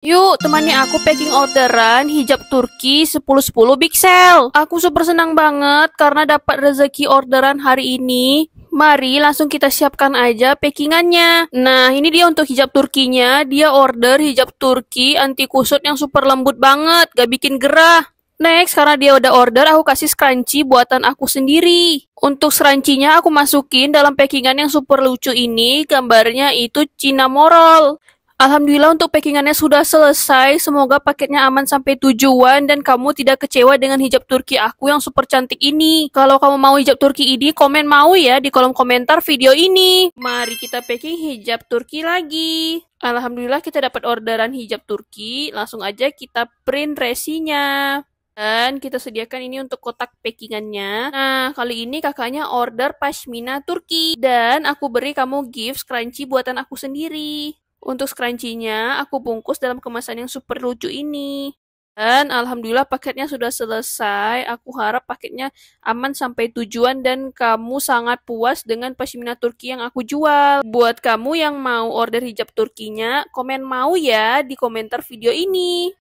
Yuk, temani aku packing orderan hijab Turki 1010 Big Sale. Aku super senang banget karena dapat rezeki orderan hari ini. Mari langsung kita siapkan aja packingannya. Nah, ini dia untuk hijab Turkinya. Dia order hijab Turki anti kusut yang super lembut banget, gak bikin gerah. Next, karena dia udah order, aku kasih scrunchie buatan aku sendiri. Untuk scrunchie aku masukin dalam packingan yang super lucu ini, gambarnya itu Cina Morol. Alhamdulillah untuk packingannya sudah selesai. Semoga paketnya aman sampai tujuan dan kamu tidak kecewa dengan hijab Turki aku yang super cantik ini. Kalau kamu mau hijab Turki ini, komen mau ya di kolom komentar video ini. Mari kita packing hijab Turki lagi. Alhamdulillah kita dapat orderan hijab Turki. Langsung aja kita print resinya. Dan kita sediakan ini untuk kotak packingannya. Nah, kali ini kakaknya order pashmina Turki. Dan aku beri kamu gift scrunchie buatan aku sendiri. Untuk scrunchie aku bungkus dalam kemasan yang super lucu ini. Dan alhamdulillah paketnya sudah selesai. Aku harap paketnya aman sampai tujuan dan kamu sangat puas dengan pashmina Turki yang aku jual. Buat kamu yang mau order hijab Turkinya, komen mau ya di komentar video ini.